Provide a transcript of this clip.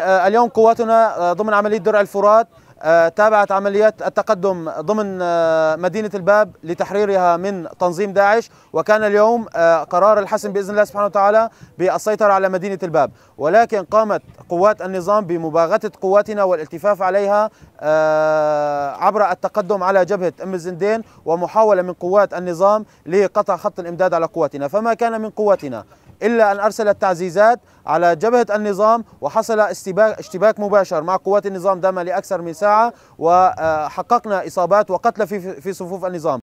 آه، اليوم قواتنا آه، ضمن عملية درع الفرات آه، تابعت عمليات التقدم ضمن آه، مدينة الباب لتحريرها من تنظيم داعش وكان اليوم آه، قرار الحسم بإذن الله سبحانه وتعالى بالسيطرة على مدينة الباب ولكن قامت قوات النظام بمباغتة قواتنا والالتفاف عليها عبر التقدم على جبهة أم الزندين ومحاولة من قوات النظام لقطع خط الإمداد على قواتنا فما كان من قواتنا إلا أن أرسلت تعزيزات على جبهة النظام وحصل اشتباك مباشر مع قوات النظام دام لأكثر من ساعة ساعة وحققنا إصابات وقتل في, في صفوف النظام